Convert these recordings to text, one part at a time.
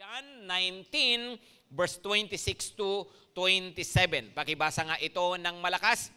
John 19 verse 26 to 27. Pakibasa nga ito ng malakas.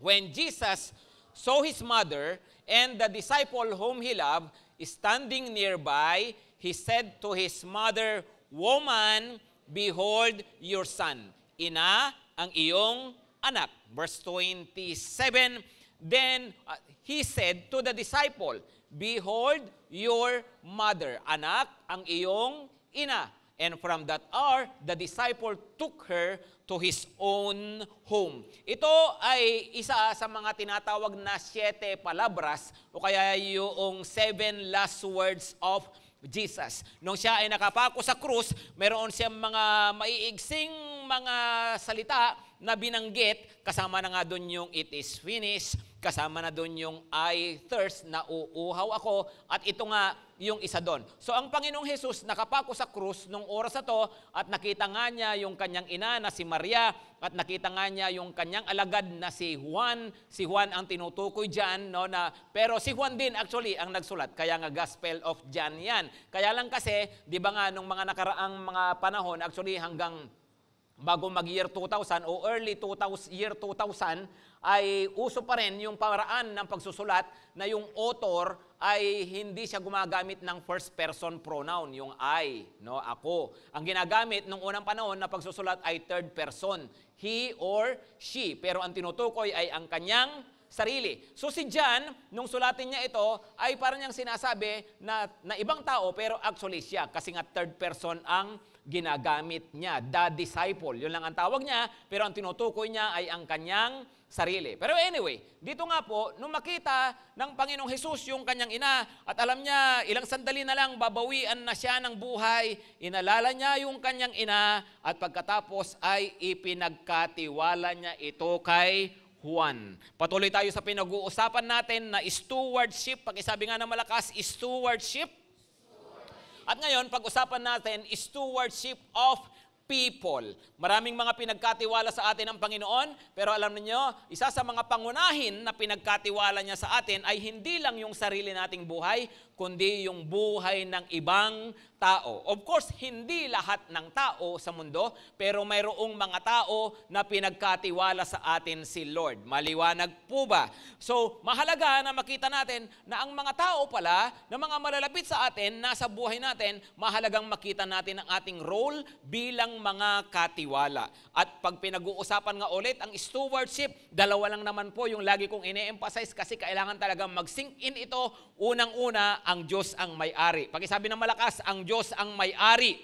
When Jesus saw his mother and the disciple whom he loved standing nearby, he said to his mother, Woman, behold your son. Ina, ang iyong anak. Verse 27, Then uh, he said to the disciple, Behold your mother. Anak, ang iyong ina. And from that hour, the disciple took her to his own home. Ito ay isa sa mga tinatawag na siete palabras o kaya yung seven last words of Jesus. Nung siya ay nakapako sa krus, meron siyang mga maiigsing mga salita na binanggit, kasama na nga doon yung it is finished, Kasama na doon yung I thirst na uuhaw ako at ito nga yung isa doon. So ang Panginoong Hesus nakapako sa krus nung oras na to at nakita nga niya yung kanyang ina na si Maria at nakita nga niya yung kanyang alagad na si Juan. Si Juan ang tinutukoy diyan no na pero si Juan din actually ang nagsulat kaya nga Gospel of John yan. Kaya lang kasi 'di ba nga nung mga nakaraang mga panahon actually hanggang bago mag year 2000 o early 2000 year 2000 ay uso pa rin yung paraan ng pagsusulat na yung author ay hindi siya gumagamit ng first person pronoun, yung I, no, ako. Ang ginagamit nung unang panahon na pagsusulat ay third person, he or she. Pero ang tinutukoy ay ang kanyang sarili. So si John, nung sulatin niya ito, ay parang niyang sinasabi na, na ibang tao pero actually siya kasi nga third person ang ginagamit niya. The disciple, yun lang ang tawag niya, pero ang tinutukoy niya ay ang kanyang sarili. Pero anyway, dito nga po, nung makita ng Panginoong Jesus yung kanyang ina, at alam niya, ilang sandali na lang, babawian na siya ng buhay, inalala niya yung kanyang ina, at pagkatapos ay ipinagkatiwala niya ito kay Juan. Patuloy tayo sa pinag-uusapan natin na stewardship. Pakisabi nga ng malakas, stewardship at ngayon, pag-usapan natin, stewardship of people. Maraming mga pinagkatiwala sa atin ng Panginoon, pero alam niyo, isa sa mga pangunahin na pinagkatiwala niya sa atin ay hindi lang yung sarili nating buhay, kundi yung buhay ng ibang tao. Of course, hindi lahat ng tao sa mundo, pero mayroong mga tao na pinagkatiwala sa atin si Lord. Maliwanag po ba? So, mahalaga na makita natin na ang mga tao pala, na mga malalapit sa atin, nasa buhay natin, mahalagang makita natin ang ating role bilang mga katiwala. At pag pinag-uusapan nga ulit ang stewardship, dalawa lang naman po yung lagi kong ine-emphasize kasi kailangan talaga mag-sink in ito. Unang-una, ang Diyos ang may-ari. Pakisabi ng malakas, ang Diyos Diyos ang may-ari.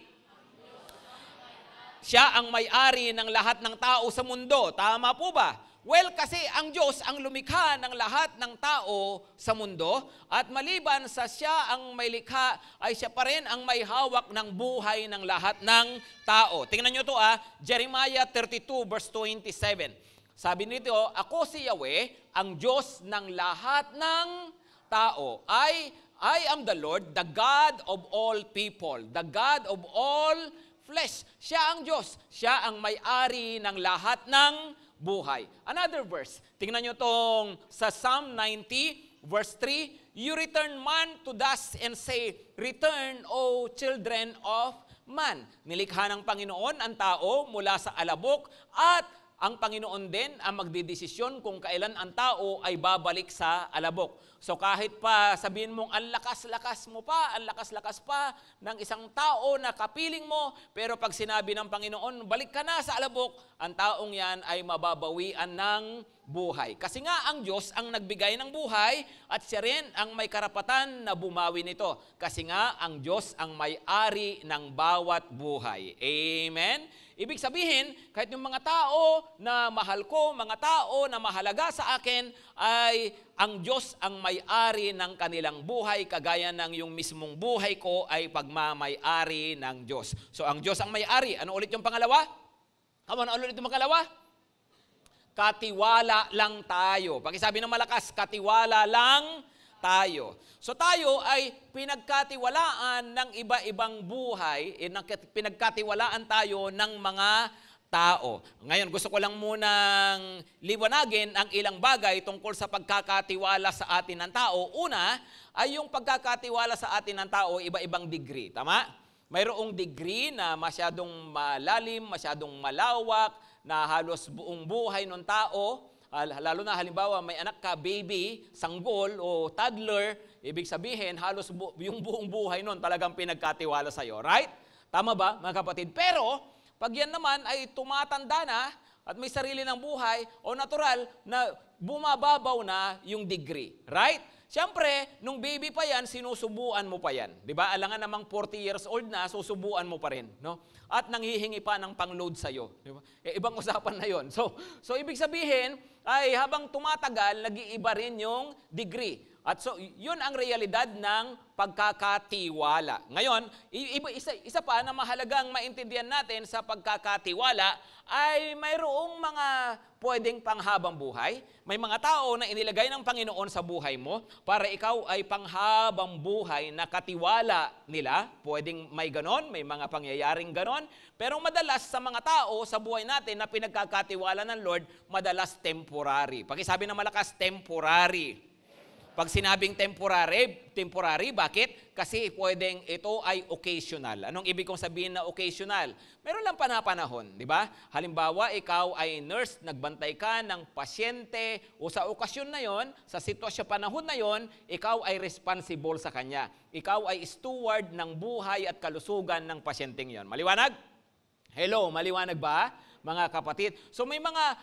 Siya ang may-ari ng lahat ng tao sa mundo. Tama po ba? Well, kasi ang Diyos ang lumikha ng lahat ng tao sa mundo at maliban sa siya ang may likha, ay siya pa rin ang may hawak ng buhay ng lahat ng tao. Tingnan nyo to ah, Jeremiah 32 verse 27. Sabi nito, ako si Yahweh, ang Diyos ng lahat ng tao, ay I am the Lord, the God of all people, the God of all flesh. Siya ang Diyos. Siya ang may-ari ng lahat ng buhay. Another verse. Tingnan nyo tong sa Psalm 90, verse 3. You return man to dust and say, Return, O children of man. Nilikha ng Panginoon ang tao mula sa alabok at ang Panginoon din ang magdidesisyon kung kailan ang tao ay babalik sa alabok. So kahit pa sabihin mong ang lakas-lakas mo pa, ang lakas-lakas pa ng isang tao na kapiling mo, pero pag sinabi ng Panginoon, balik ka na sa alabok, ang taong yan ay mababawian ng buhay. Kasi nga ang Diyos ang nagbigay ng buhay at siya rin ang may karapatan na bumawi nito. Kasi nga ang Diyos ang may-ari ng bawat buhay. Amen? Ibig sabihin, kahit yung mga tao na mahal ko, mga tao na mahalaga sa akin, ay ang Diyos ang may-ari ng kanilang buhay, kagaya ng yung mismong buhay ko ay pagmamay-ari ng Diyos. So ang Diyos ang may-ari. Ano ulit yung pangalawa? Come on, ano ulit yung pangalawa? Katiwala lang tayo. Pakisabi ng malakas, katiwala lang tayo tayo. So tayo ay pinagkatiwalaan ng iba-ibang buhay, eh, pinagkatiwalaan tayo ng mga tao. Ngayon, gusto ko lang munang liwanagin ang ilang bagay tungkol sa pagkakatiwala sa atin ng tao. Una, ay yung pagkakatiwala sa atin ng tao, iba-ibang degree. Tama? Mayroong degree na masyadong malalim, masyadong malawak, na halos buong buhay ng tao lalo na halimbawa may anak ka, baby, sanggol o toddler, ibig sabihin halos bu- yung buong buhay nun talagang pinagkatiwala sa'yo, right? Tama ba mga kapatid? Pero pag yan naman ay tumatanda na at may sarili ng buhay o natural na bumababaw na yung degree, right? Siyempre, nung baby pa yan, sinusubuan mo pa yan. Di ba? Alangan namang 40 years old na, susubuan mo pa rin. No? At nanghihingi pa ng pang-load sa'yo. Di ba? E, ibang usapan na yon. So, so, ibig sabihin, ay habang tumatagal, nag-iiba rin yung degree. At so, yun ang realidad ng pagkakatiwala. Ngayon, isa, isa pa na mahalagang maintindihan natin sa pagkakatiwala ay mayroong mga pwedeng panghabang buhay. May mga tao na inilagay ng Panginoon sa buhay mo para ikaw ay panghabang buhay na katiwala nila. Pwedeng may ganon, may mga pangyayaring ganon. Pero madalas sa mga tao sa buhay natin na pinagkakatiwala ng Lord, madalas temporary. Pakisabi na malakas, temporary. Pag sinabing temporary, temporary, bakit? Kasi pwedeng ito ay occasional. Anong ibig kong sabihin na occasional? Meron lang panapanahon, di ba? Halimbawa, ikaw ay nurse, nagbantay ka ng pasyente o sa okasyon na yon, sa sitwasyon panahon na yon, ikaw ay responsible sa kanya. Ikaw ay steward ng buhay at kalusugan ng pasyenteng yon. Maliwanag? Hello, maliwanag ba? mga kapatid. So may mga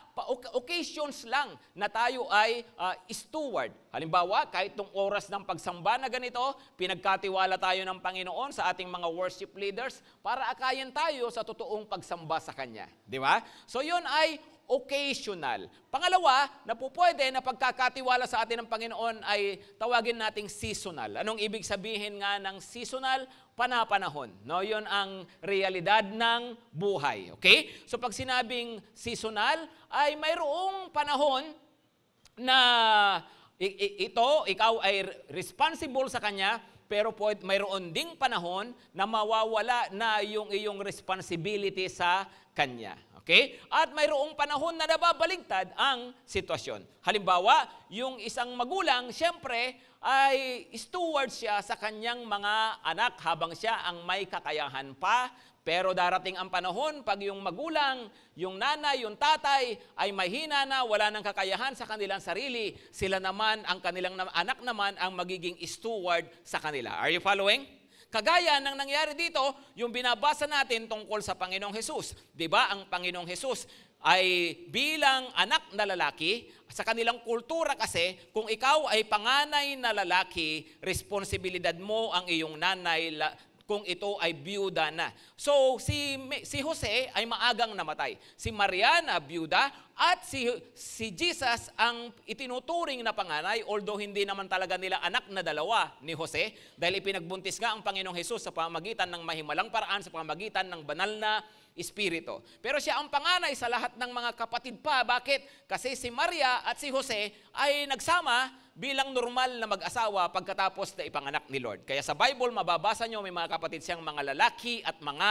occasions lang na tayo ay uh, steward. Halimbawa, kahit tong oras ng pagsamba na ganito, pinagkatiwala tayo ng Panginoon sa ating mga worship leaders para akayan tayo sa totoong pagsamba sa Kanya. Di ba? So yun ay occasional. Pangalawa, na po pwede na pagkakatiwala sa atin ng Panginoon ay tawagin nating seasonal. Anong ibig sabihin nga ng seasonal? panapanahon. No, 'Yon ang realidad ng buhay. Okay? So pag sinabing seasonal ay mayroong panahon na ito ikaw ay responsible sa kanya pero po, mayroon ding panahon na mawawala na yung iyong responsibility sa kanya. Okay? At mayroong panahon na nababaligtad ang sitwasyon. Halimbawa, yung isang magulang, siyempre, ay steward siya sa kanyang mga anak habang siya ang may kakayahan pa. Pero darating ang panahon pag yung magulang, yung nanay, yung tatay ay mahina na, wala nang kakayahan sa kanilang sarili, sila naman, ang kanilang anak naman ang magiging steward sa kanila. Are you following? Kagaya ng nangyari dito, yung binabasa natin tungkol sa Panginoong Hesus. 'Di ba? Ang Panginoong Hesus ay bilang anak na lalaki, sa kanilang kultura kasi, kung ikaw ay panganay na lalaki, responsibilidad mo ang iyong nanay kung ito ay biyuda na. So si si Jose ay maagang namatay. Si Mariana biyuda at si si Jesus ang itinuturing na panganay although hindi naman talaga nila anak na dalawa ni Jose dahil ipinagbuntis nga ang Panginoong Hesus sa pamagitan ng mahimalang paraan sa pamagitan ng banal na espiritu. Pero siya ang panganay sa lahat ng mga kapatid pa. Bakit? Kasi si Maria at si Jose ay nagsama bilang normal na mag-asawa pagkatapos na ipanganak ni Lord. Kaya sa Bible, mababasa nyo may mga kapatid siyang mga lalaki at mga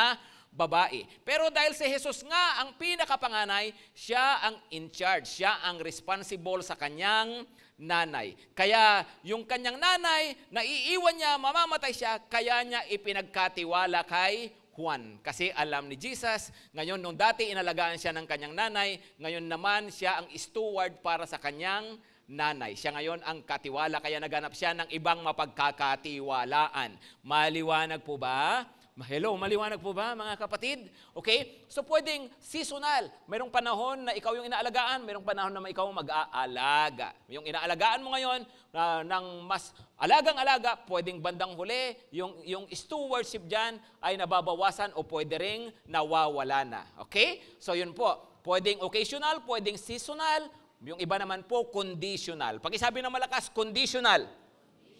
babae. Pero dahil si Jesus nga ang pinakapanganay, siya ang in charge, siya ang responsible sa kanyang nanay. Kaya yung kanyang nanay, naiiwan niya, mamamatay siya, kaya niya ipinagkatiwala kay Juan. Kasi alam ni Jesus, ngayon nung dati inalagaan siya ng kanyang nanay, ngayon naman siya ang steward para sa kanyang nanay. Siya ngayon ang katiwala, kaya naganap siya ng ibang mapagkakatiwalaan. Maliwanag po ba? Hello, maliwanag po ba mga kapatid? Okay? So pwedeng seasonal. Merong panahon na ikaw yung inaalagaan, merong panahon na ikaw mag-aalaga. Yung inaalagaan mo ngayon na, ng mas alagang-alaga, pwedeng bandang huli, yung, yung stewardship dyan ay nababawasan o pwede ring nawawala na. Okay? So yun po. Pwedeng occasional, pwedeng seasonal, yung iba naman po, conditional. Pag isabi ng malakas, conditional.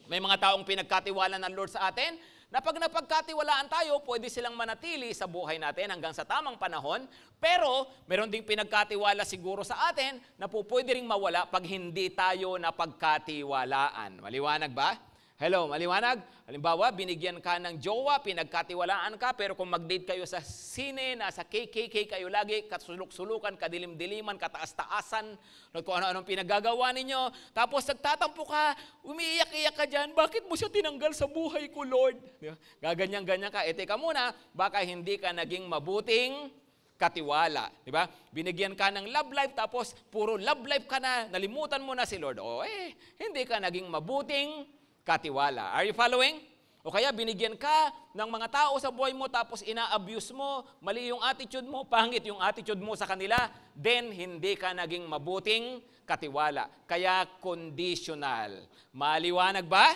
May mga taong pinagkatiwala ng Lord sa atin, na pag napagkatiwalaan tayo, pwede silang manatili sa buhay natin hanggang sa tamang panahon, pero meron ding pinagkatiwala siguro sa atin na po pwede ring mawala pag hindi tayo napagkatiwalaan. Maliwanag ba? Hello, maliwanag? Halimbawa, binigyan ka ng jowa, pinagkatiwalaan ka, pero kung mag-date kayo sa sine, nasa KKK kayo lagi, kasulok-sulukan, kadilim-diliman, kataas-taasan, kung ano-anong pinaggagawa ninyo, tapos nagtatampo ka, umiiyak-iyak ka dyan, bakit mo siya tinanggal sa buhay ko, Lord? Gaganyan-ganyan ka, ete ka muna, baka hindi ka naging mabuting katiwala, di ba? Binigyan ka ng love life tapos puro love life ka na, nalimutan mo na si Lord. Oh, eh, hindi ka naging mabuting katiwala. Are you following? O kaya binigyan ka ng mga tao sa buhay mo tapos ina-abuse mo, mali yung attitude mo, pangit yung attitude mo sa kanila, then hindi ka naging mabuting katiwala. Kaya conditional. Maliwanag ba?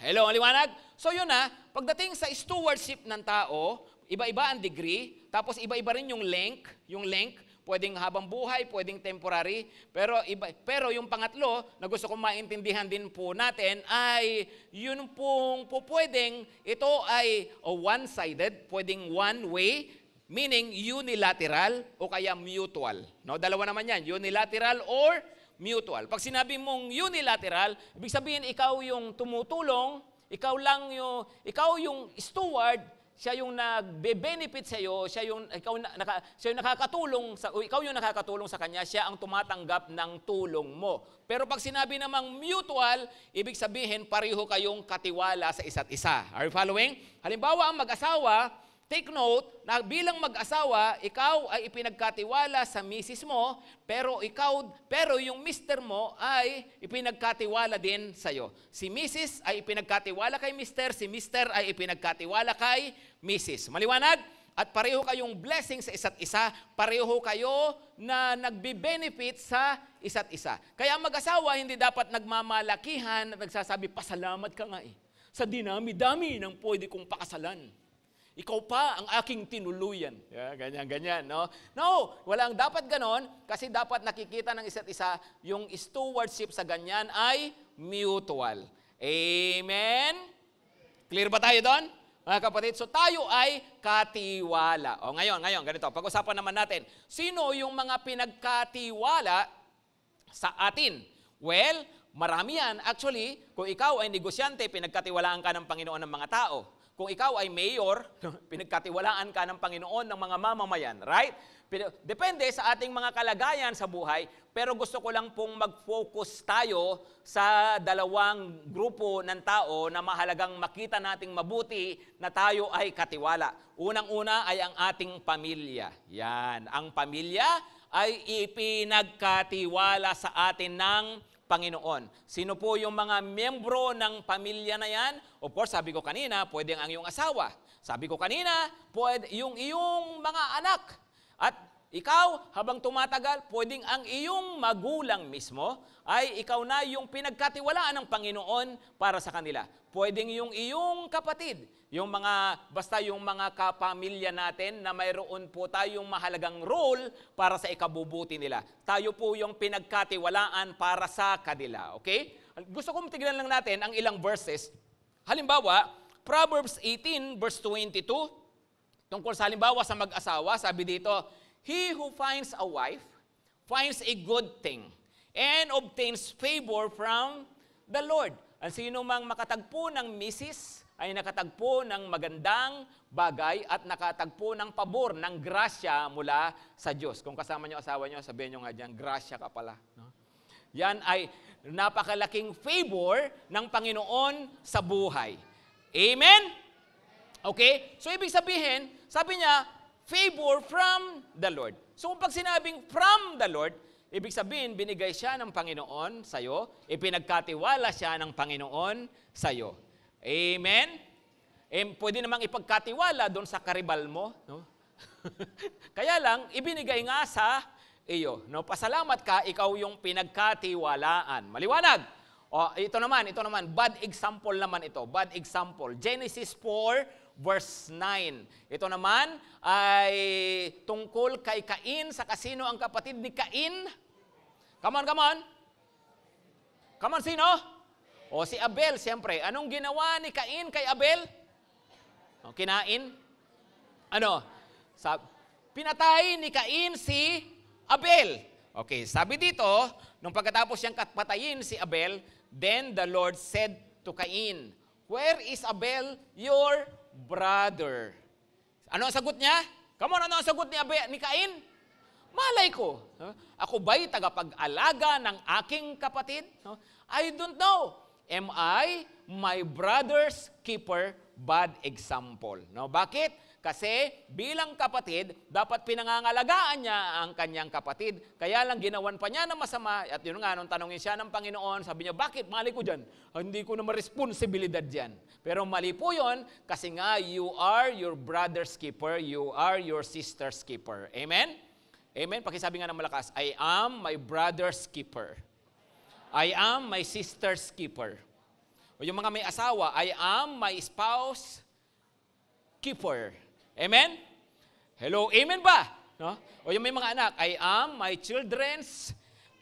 Hello, maliwanag? So yun na, pagdating sa stewardship ng tao, iba-iba ang degree, tapos iba-iba rin yung length, yung length, pwedeng habang buhay, pwedeng temporary, pero iba pero yung pangatlo na gusto kong maintindihan din po natin ay yun pong po pwedeng ito ay one-sided, pwedeng one way meaning unilateral o kaya mutual. No, dalawa naman 'yan, unilateral or mutual. Pag sinabi mong unilateral, ibig sabihin ikaw yung tumutulong, ikaw lang yung ikaw yung steward siya yung nagbe-benefit sa iyo, siya yung ikaw na, naka, siya yung nakakatulong sa o ikaw yung nakakatulong sa kanya, siya ang tumatanggap ng tulong mo. Pero pag sinabi namang mutual, ibig sabihin pareho kayong katiwala sa isa't isa. Are you following? Halimbawa, ang mag-asawa, Take note na bilang mag-asawa, ikaw ay ipinagkatiwala sa misis mo, pero ikaw pero yung mister mo ay ipinagkatiwala din sa iyo. Si misis ay ipinagkatiwala kay mister, si mister ay ipinagkatiwala kay misis. Maliwanag? at pareho kayong blessing sa isa't isa, pareho kayo na nagbe-benefit sa isa't isa. Kaya mag-asawa, hindi dapat nagmamalakihan at nagsasabi, pasalamat ka nga eh, sa dinami-dami ng pwede kong pakasalan. Ikaw pa ang aking tinuluyan. Yeah, ganyan, ganyan. No? no, walang dapat ganon kasi dapat nakikita ng isa't isa yung stewardship sa ganyan ay mutual. Amen? Clear ba tayo doon? Mga kapatid, so tayo ay katiwala. O ngayon, ngayon, ganito. Pag-usapan naman natin, sino yung mga pinagkatiwala sa atin? Well, marami yan. Actually, kung ikaw ay negosyante, pinagkatiwalaan ka ng Panginoon ng mga tao. Kung ikaw ay mayor, pinagkatiwalaan ka ng Panginoon ng mga mamamayan, right? Depende sa ating mga kalagayan sa buhay, pero gusto ko lang pong mag-focus tayo sa dalawang grupo ng tao na mahalagang makita nating mabuti na tayo ay katiwala. Unang-una ay ang ating pamilya. Yan, ang pamilya ay ipinagkatiwala sa atin ng Panginoon. Sino po yung mga membro ng pamilya na yan? Of course, sabi ko kanina, pwede ang iyong asawa. Sabi ko kanina, pwede yung iyong mga anak. At ikaw, habang tumatagal, pwedeng ang iyong magulang mismo ay ikaw na yung pinagkatiwalaan ng Panginoon para sa kanila. Pwedeng yung iyong kapatid, yung mga, basta yung mga kapamilya natin na mayroon po tayong mahalagang role para sa ikabubuti nila. Tayo po yung pinagkatiwalaan para sa kanila. Okay? Gusto kong tignan lang natin ang ilang verses. Halimbawa, Proverbs 18 verse 22, tungkol sa halimbawa sa mag-asawa, sabi dito, He who finds a wife finds a good thing and obtains favor from the Lord. Ang sino mang makatagpo ng misis ay nakatagpo ng magandang bagay at nakatagpo ng pabor, ng grasya mula sa Diyos. Kung kasama niyo asawa niyo, sabihin niyo nga diyan, grasya ka pala. No? Yan ay napakalaking favor ng Panginoon sa buhay. Amen? Okay? So ibig sabihin, sabi niya, favor from the Lord. So kung pag sinabing from the Lord, ibig sabihin binigay siya ng Panginoon sa iyo, ipinagkatiwala siya ng Panginoon sa iyo. Amen? Eh, pwede namang ipagkatiwala doon sa karibal mo. No? Kaya lang, ibinigay nga sa iyo. No? Pasalamat ka, ikaw yung pinagkatiwalaan. Maliwanag? O, ito naman, ito naman, bad example naman ito. Bad example. Genesis 4, verse 9. Ito naman ay tungkol kay Cain sa kasino ang kapatid ni Cain. Come on, come on. Come on, sino? O si Abel, siyempre. Anong ginawa ni Cain kay Abel? O, kinain? Ano? Sab pinatay ni Cain si Abel. Okay, sabi dito, nung pagkatapos siyang patayin si Abel, then the Lord said to Cain, Where is Abel, your brother. Ano ang sagot niya? Come on, ano ang sagot ni, Abay, ni Cain? Malay ko. Ako ba'y tagapag-alaga ng aking kapatid? I don't know. Am I my brother's keeper? Bad example. No, bakit? Kasi bilang kapatid, dapat pinangangalagaan niya ang kanyang kapatid. Kaya lang ginawan pa niya ng masama. At yun nga, nung tanongin siya ng Panginoon, sabi niya, bakit mali ko dyan? Ah, hindi ko naman responsibilidad dyan. Pero mali po yun kasi nga you are your brother's keeper, you are your sister's keeper. Amen? Amen? Pakisabi nga ng malakas, I am my brother's keeper. I am my sister's keeper. O yung mga may asawa, I am my spouse keeper. Amen? Hello, amen ba? No? O yung may mga anak, I am my children's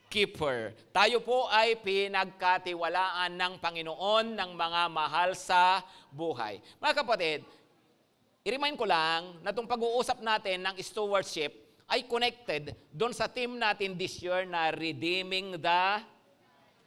keeper. Tayo po ay pinagkatiwalaan ng Panginoon ng mga mahal sa buhay. Mga kapatid, i-remind ko lang na itong pag-uusap natin ng stewardship ay connected doon sa team natin this year na Redeeming the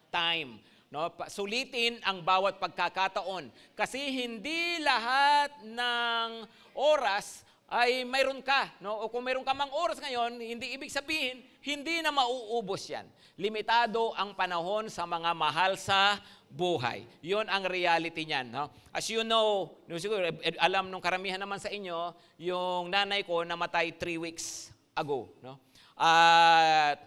Time. No? Sulitin ang bawat pagkakataon. Kasi hindi lahat ng oras ay mayroon ka. No? O kung mayroon ka mang oras ngayon, hindi ibig sabihin, hindi na mauubos yan. Limitado ang panahon sa mga mahal sa buhay. Yun ang reality niyan. No? As you know, no, siguro, eh, eh, alam nung karamihan naman sa inyo, yung nanay ko namatay three weeks ago. No? At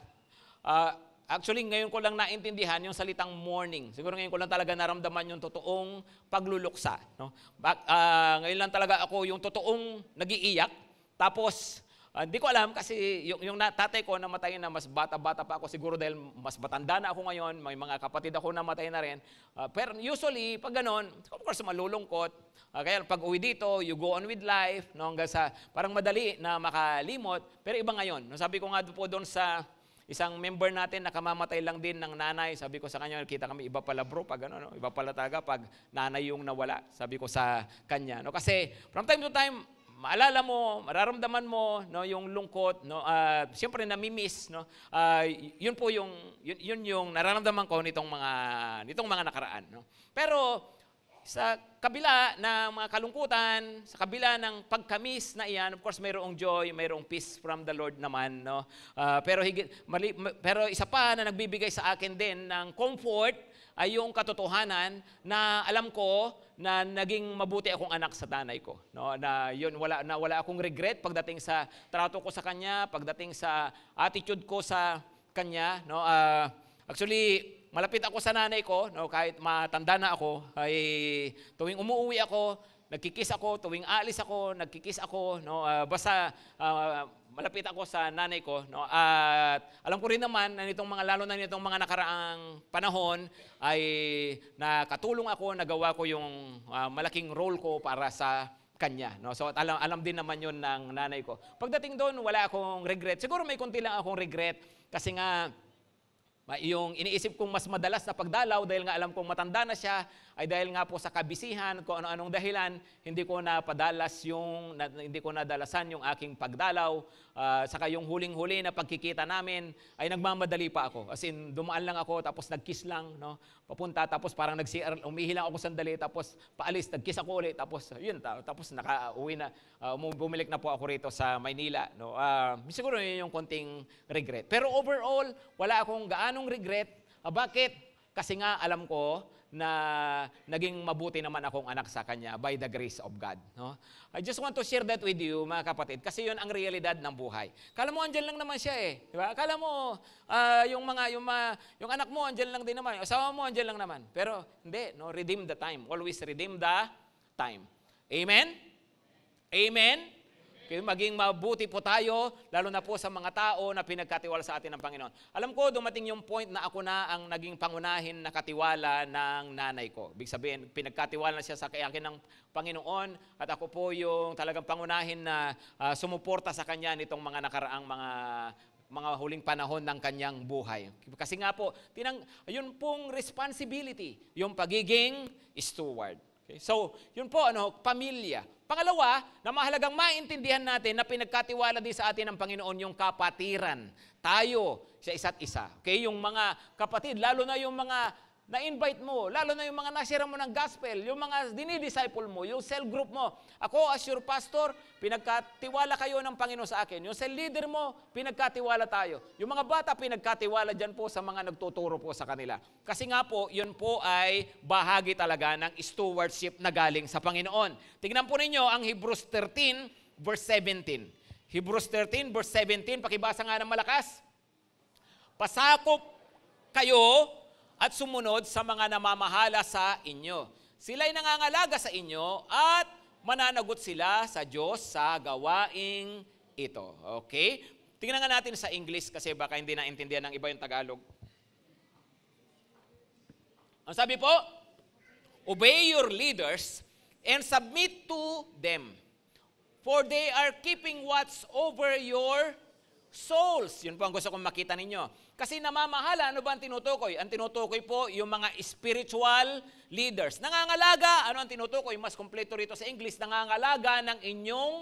uh, Actually, ngayon ko lang naintindihan yung salitang morning. Siguro ngayon ko lang talaga naramdaman yung totoong pagluluksa. No? Back, uh, ah, ngayon lang talaga ako yung totoong nagiiyak. Tapos, ah, hindi uh, ko alam kasi yung, yung tatay ko namatay na mas bata-bata pa ako siguro dahil mas matanda na ako ngayon, may mga kapatid ako namatay na rin. Uh, pero usually, pag ganun, of course malulungkot. Uh, kaya pag uwi dito, you go on with life, no, hanggang sa parang madali na makalimot. Pero iba ngayon. No, sabi ko nga po doon sa Isang member natin nakamamatay lang din ng nanay. Sabi ko sa kanya, kita kami iba pala bro pag ano, no? iba pala talaga pag nanay yung nawala. Sabi ko sa kanya. No? Kasi from time to time, maalala mo, mararamdaman mo no yung lungkot no uh, siyempre namimiss no uh, yun po yung yun, yun yung nararamdaman ko nitong mga nitong mga nakaraan no pero sa kabila ng mga kalungkutan, sa kabila ng pagkamis na iyan, of course mayroong joy, mayroong peace from the Lord naman, no. Uh, pero higit mali, pero isa pa na nagbibigay sa akin din ng comfort ay yung katotohanan na alam ko na naging mabuti akong anak sa tanay ko. No, na yun wala na wala akong regret pagdating sa trato ko sa kanya, pagdating sa attitude ko sa kanya, no. Uh, actually malapit ako sa nanay ko, no, kahit matanda na ako, ay tuwing umuwi ako, nagkikis ako, tuwing alis ako, nagkikis ako, no, uh, basta uh, malapit ako sa nanay ko, no, at alam ko rin naman na nitong mga, lalo na nitong mga nakaraang panahon, ay nakatulong ako, nagawa ko yung uh, malaking role ko para sa kanya. No? So alam, alam din naman yon ng nanay ko. Pagdating doon, wala akong regret. Siguro may konti lang akong regret kasi nga yung iniisip kong mas madalas na pagdalaw dahil nga alam kong matanda na siya ay dahil nga po sa kabisihan, kung ano-anong dahilan, hindi ko na padalas yung, na, hindi ko nadalasan yung aking pagdalaw. Uh, saka yung huling-huli na pagkikita namin, ay nagmamadali pa ako. As in, dumaan lang ako, tapos nagkiss lang, no? papunta, tapos parang nag-CR, umihilang ako sandali, tapos paalis, nagkiss ako ulit, tapos yun, tapos naka-uwi na, uh, ah, bumilik na po ako rito sa Maynila. No? Uh, siguro yun yung konting regret. Pero overall, wala akong gaanong regret. Uh, bakit? Kasi nga alam ko na naging mabuti naman akong anak sa kanya by the grace of God. No? I just want to share that with you, mga kapatid, kasi yun ang realidad ng buhay. Kala mo, andyan lang naman siya eh. Di ba? Kala mo, uh, yung, mga, yung, mga, yung anak mo, andyan lang din naman. Yung asawa mo, andyan lang naman. Pero hindi, no? redeem the time. Always redeem the time. Amen? Amen? Kaya maging mabuti po tayo, lalo na po sa mga tao na pinagkatiwala sa atin ng Panginoon. Alam ko, dumating yung point na ako na ang naging pangunahin na katiwala ng nanay ko. Ibig sabihin, pinagkatiwala na siya sa akin ng Panginoon at ako po yung talagang pangunahin na uh, sumuporta sa kanya nitong mga nakaraang mga mga huling panahon ng kanyang buhay. Kasi nga po, tinang, yun pong responsibility, yung pagiging steward. Okay? So, yun po, ano, pamilya. Pangalawa, na mahalagang maintindihan natin na pinagkatiwala din sa atin ng Panginoon yung kapatiran. Tayo sa isa't isa. Okay? Yung mga kapatid, lalo na yung mga na-invite mo, lalo na yung mga nasira mo ng gospel, yung mga dinidisciple mo, yung cell group mo. Ako as your pastor, pinagkatiwala kayo ng Panginoon sa akin. Yung cell leader mo, pinagkatiwala tayo. Yung mga bata, pinagkatiwala dyan po sa mga nagtuturo po sa kanila. Kasi nga po, yun po ay bahagi talaga ng stewardship na galing sa Panginoon. Tignan po ninyo ang Hebrews 13 verse 17. Hebrews 13 verse 17, pakibasa nga ng malakas. Pasakop kayo at sumunod sa mga namamahala sa inyo. Sila'y nangangalaga sa inyo at mananagot sila sa Diyos sa gawaing ito. Okay? Tingnan nga natin sa English kasi baka hindi naintindihan ng iba yung Tagalog. Ang sabi po, Obey your leaders and submit to them, for they are keeping watch over your souls. Yun po ang gusto kong makita ninyo. Kasi namamahala, ano ba ang tinutukoy? Ang tinutukoy po yung mga spiritual leaders. Nangangalaga, ano ang tinutukoy? Mas kompleto rito sa English, nangangalaga ng inyong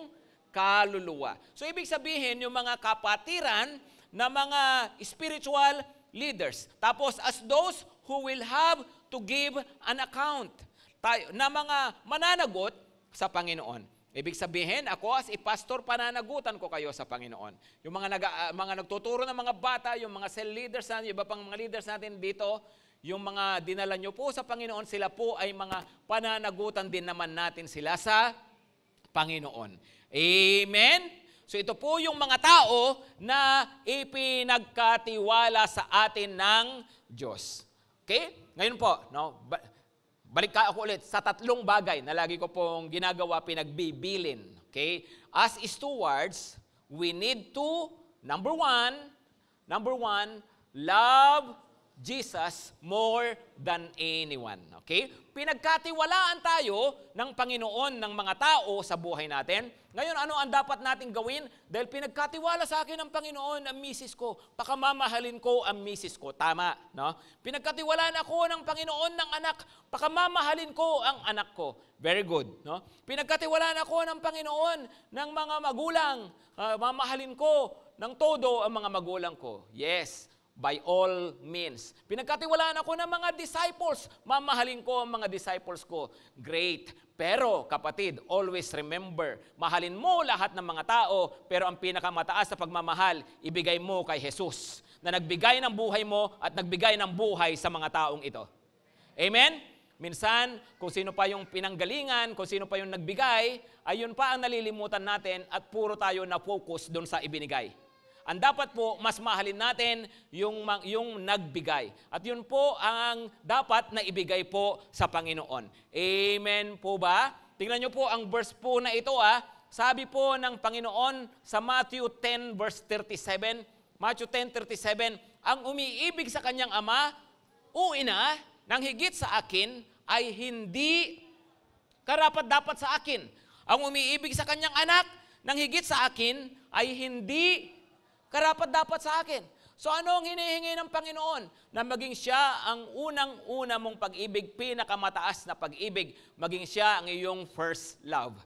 kaluluwa. So ibig sabihin, yung mga kapatiran na mga spiritual leaders. Tapos as those who will have to give an account tayo, na mga mananagot sa Panginoon. Ibig sabihin, ako as a pastor, pananagutan ko kayo sa Panginoon. Yung mga, naga, uh, mga nagtuturo ng mga bata, yung mga cell leaders natin, iba pang mga leaders natin dito, yung mga dinala nyo po sa Panginoon, sila po ay mga pananagutan din naman natin sila sa Panginoon. Amen? So ito po yung mga tao na ipinagkatiwala sa atin ng Diyos. Okay? Ngayon po, no? But, Balik ka ako ulit sa tatlong bagay na lagi ko pong ginagawa, pinagbibilin. Okay? As stewards, we need to, number one, number one, love Jesus more than anyone. Okay? Pinagkatiwalaan tayo ng Panginoon ng mga tao sa buhay natin. Ngayon, ano ang dapat nating gawin? Dahil pinagkatiwala sa akin ng Panginoon ang misis ko. Pakamamahalin ko ang misis ko. Tama, no? Pinagkatiwalaan ako ng Panginoon ng anak. Pakamamahalin ko ang anak ko. Very good, no? Pinagkatiwalaan ako ng Panginoon ng mga magulang. Uh, mamahalin ko ng todo ang mga magulang ko. Yes by all means. Pinagkatiwalaan ako ng mga disciples. Mamahalin ko ang mga disciples ko. Great. Pero kapatid, always remember, mahalin mo lahat ng mga tao, pero ang pinakamataas sa pagmamahal, ibigay mo kay Jesus na nagbigay ng buhay mo at nagbigay ng buhay sa mga taong ito. Amen? Minsan, kung sino pa yung pinanggalingan, kung sino pa yung nagbigay, ayun pa ang nalilimutan natin at puro tayo na-focus doon sa ibinigay. Ang dapat po, mas mahalin natin yung, yung nagbigay. At yun po ang dapat na ibigay po sa Panginoon. Amen po ba? Tingnan nyo po ang verse po na ito ah. Sabi po ng Panginoon sa Matthew 10 verse 37, Matthew 10:37, ang umiibig sa kanyang ama o ina nang higit sa akin ay hindi karapat dapat sa akin. Ang umiibig sa kanyang anak nang higit sa akin ay hindi Karapat dapat sa akin. So ano ang hinihingi ng Panginoon? Na maging siya ang unang-una mong pag-ibig, pinakamataas na pag-ibig. Maging siya ang iyong first love.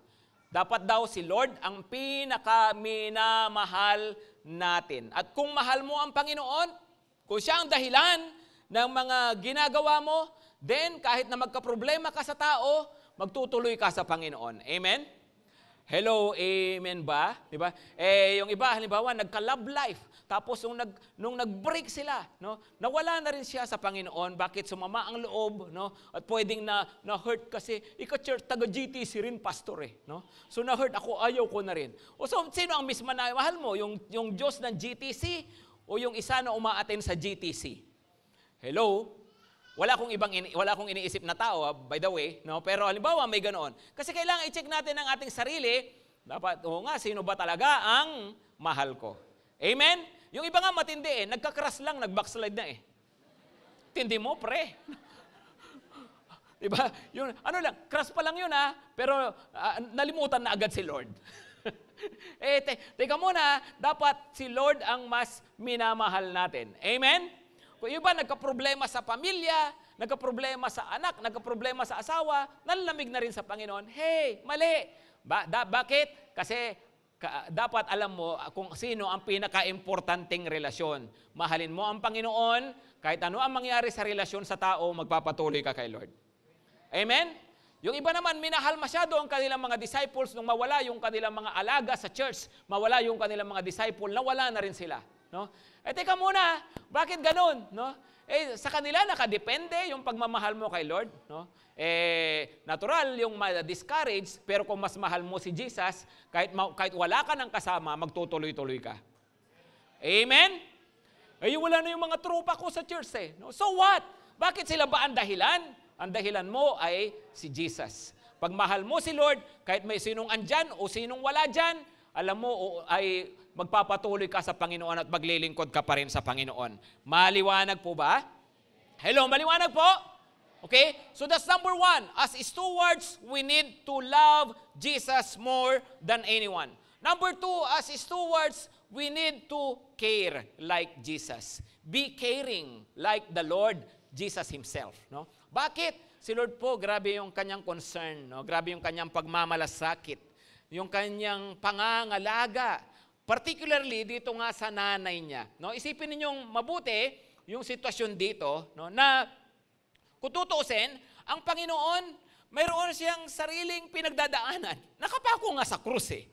Dapat daw si Lord ang pinakaminamahal natin. At kung mahal mo ang Panginoon, kung siya ang dahilan ng mga ginagawa mo, then kahit na magka-problema ka sa tao, magtutuloy ka sa Panginoon. Amen? Hello, amen ba? Di ba? Eh, yung iba, halimbawa, nagka-love life. Tapos nung, nag, nung nag-break sila, no, nawala na rin siya sa Panginoon. Bakit sumama ang loob? No? At pwedeng na, na-hurt kasi, ika-church, taga-GTC rin, pastor eh. No? So na-hurt ako, ayaw ko na rin. O so, sino ang mismo na mahal mo? Yung, yung Diyos ng GTC o yung isa na umaaten sa GTC? Hello? Wala akong ibang ini, wala akong iniisip na tao, ah, by the way, no? Pero halimbawa may ganoon. Kasi kailangan i-check natin ang ating sarili. Dapat, oo nga, sino ba talaga ang mahal ko? Amen? Yung iba nga matindi eh, nagkakras lang, nagbackslide na eh. Tindi mo, pre. diba? Yun, ano lang, crush pa lang yun ah, pero uh, nalimutan na agad si Lord. eh, te, teka muna, dapat si Lord ang mas minamahal natin. Amen? Kung iba nagka-problema sa pamilya, nagka-problema sa anak, nagka-problema sa asawa, nalamig na rin sa Panginoon, hey, mali. Ba, da, bakit? Kasi ka, dapat alam mo kung sino ang pinaka-importanting relasyon. Mahalin mo ang Panginoon, kahit ano ang mangyari sa relasyon sa tao, magpapatuloy ka kay Lord. Amen? Yung iba naman, minahal masyado ang kanilang mga disciples nung mawala yung kanilang mga alaga sa church, mawala yung kanilang mga disciple, nawala na rin sila. No? Eh, teka muna, bakit ganun? No? Eh, sa kanila nakadepende yung pagmamahal mo kay Lord. No? Eh, natural yung ma-discourage, pero kung mas mahal mo si Jesus, kahit, ma- kahit wala ka ng kasama, magtutuloy-tuloy ka. Amen? Eh, wala na yung mga tropa ko sa church eh. No? So what? Bakit sila ba ang dahilan? Ang dahilan mo ay si Jesus. Pag mahal mo si Lord, kahit may sinong andyan o sinong wala dyan, alam mo, ay magpapatuloy ka sa Panginoon at maglilingkod ka pa rin sa Panginoon. Maliwanag po ba? Hello, maliwanag po? Okay? So that's number one. As stewards, we need to love Jesus more than anyone. Number two, as stewards, we need to care like Jesus. Be caring like the Lord Jesus Himself. No? Bakit? Si Lord po, grabe yung kanyang concern. No? Grabe yung kanyang pagmamalasakit. Yung kanyang pangangalaga Particularly dito nga sa nanay niya. No? Isipin ninyong mabuti yung sitwasyon dito no? na kung ang Panginoon, mayroon siyang sariling pinagdadaanan. Nakapako nga sa krus eh.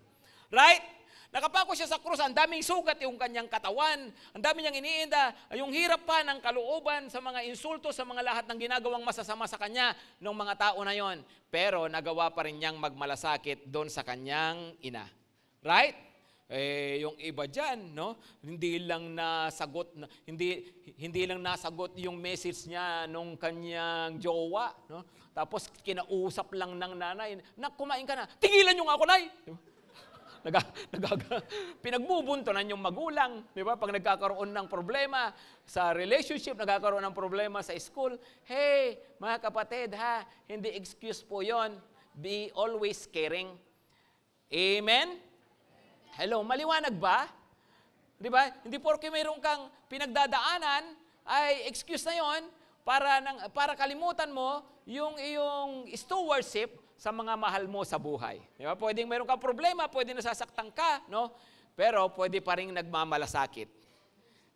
Right? Nakapako siya sa krus, ang daming sugat yung kanyang katawan, ang dami niyang iniinda, yung hirap pa ng kalooban sa mga insulto, sa mga lahat ng ginagawang masasama sa kanya ng mga tao na yon. Pero nagawa pa rin niyang magmalasakit doon sa kanyang ina. Right? Eh, yung iba diyan, no? Hindi lang nasagot hindi hindi lang nasagot yung message niya nung kanyang jowa, no? Tapos kinausap lang ng nanay, "Nak, kumain ka na. Tigilan niyo nga ako, nay." Naga, nagaga, pinagbubuntunan yung magulang, di ba? Pag nagkakaroon ng problema sa relationship, nagkakaroon ng problema sa school, hey, mga kapatid ha, hindi excuse po yon. Be always caring. Amen? Hello, maliwanag ba? Di ba? Hindi porke mayroon kang pinagdadaanan, ay excuse na yon para, nang, para kalimutan mo yung iyong stewardship sa mga mahal mo sa buhay. Di ba? Pwedeng mayroon kang problema, pwedeng nasasaktan ka, no? Pero pwede pa rin nagmamalasakit.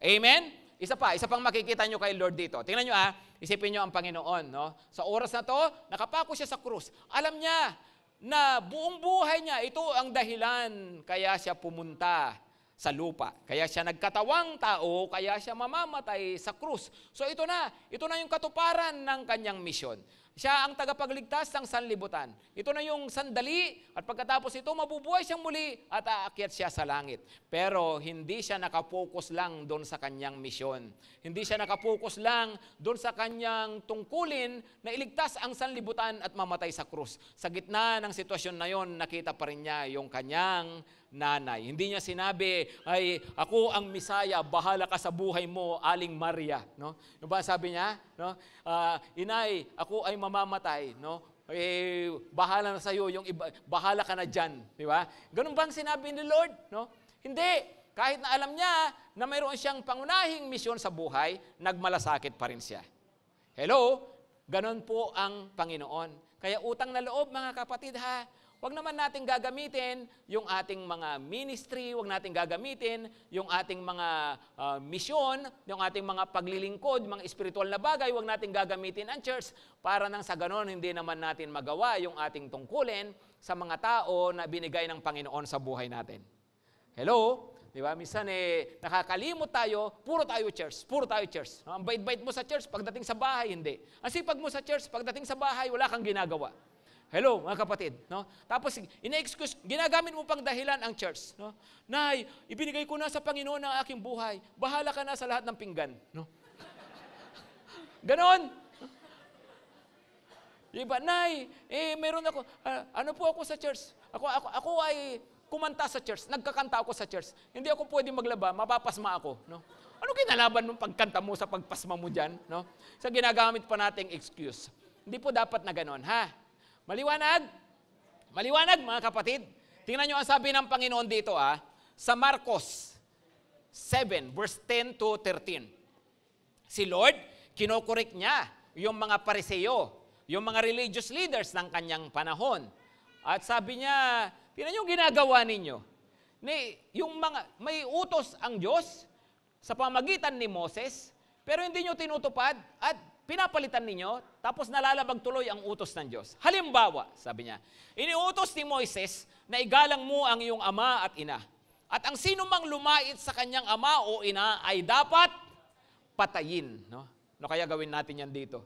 Amen? Isa pa, isa pang makikita nyo kay Lord dito. Tingnan nyo ah, isipin nyo ang Panginoon. No? Sa oras na to, nakapako siya sa krus. Alam niya na buong buhay niya, ito ang dahilan kaya siya pumunta sa lupa. Kaya siya nagkatawang tao, kaya siya mamamatay sa krus. So ito na, ito na yung katuparan ng kanyang misyon. Siya ang tagapagligtas ng sanlibutan. Ito na yung sandali at pagkatapos ito, mabubuhay siyang muli at aakyat siya sa langit. Pero hindi siya nakapokus lang doon sa kanyang misyon. Hindi siya nakapokus lang doon sa kanyang tungkulin na iligtas ang sanlibutan at mamatay sa krus. Sa gitna ng sitwasyon na yon, nakita pa rin niya yung kanyang nanay. Hindi niya sinabi, ay ako ang Misaya, bahala ka sa buhay mo, Aling Maria. No? Yung ano ba sabi niya? No? Uh, inay, ako ay mamamatay. No? Eh, bahala na sa iyo, yung iba, bahala ka na diyan. Di ba? Ganun bang sinabi ni Lord? No? Hindi. Kahit na alam niya na mayroon siyang pangunahing misyon sa buhay, nagmalasakit pa rin siya. Hello? Ganon po ang Panginoon. Kaya utang na loob mga kapatid ha, Huwag naman natin gagamitin yung ating mga ministry, huwag natin gagamitin yung ating mga uh, misyon, yung ating mga paglilingkod, mga spiritual na bagay, huwag natin gagamitin ang church para nang sa ganon hindi naman natin magawa yung ating tungkulin sa mga tao na binigay ng Panginoon sa buhay natin. Hello? Di ba? Minsan eh, nakakalimot tayo, puro tayo church, puro tayo church. Ang bait-bait mo sa church, pagdating sa bahay, hindi. Ang sipag mo sa church, pagdating sa bahay, wala kang ginagawa. Hello, mga kapatid. No? Tapos, ina-excuse, ginagamit mo pang dahilan ang church. No? Nay, ibinigay ko na sa Panginoon ang aking buhay. Bahala ka na sa lahat ng pinggan. No? Ganon. Iba, Nay, eh, meron ako, uh, ano po ako sa church? Ako, ako, ako ay kumanta sa church, nagkakanta ako sa church. Hindi ako pwede maglaba, mapapasma ako. No? Ano kinalaban ng pagkanta mo sa pagpasma mo dyan? No? Sa ginagamit pa nating excuse. Hindi po dapat na ganon, ha? Maliwanag? Maliwanag mga kapatid? Tingnan nyo ang sabi ng Panginoon dito ah, sa Marcos 7 verse 10 to 13. Si Lord, kinokorek niya yung mga pariseyo, yung mga religious leaders ng kanyang panahon. At sabi niya, tinan yung ginagawa ninyo. Ni, yung mga, may utos ang Diyos sa pamagitan ni Moses, pero hindi nyo tinutupad at pinapalitan ninyo, tapos nalalabag tuloy ang utos ng Diyos. Halimbawa, sabi niya, iniutos ni Moises na igalang mo ang iyong ama at ina. At ang sino mang lumait sa kanyang ama o ina ay dapat patayin. No? no kaya gawin natin yan dito?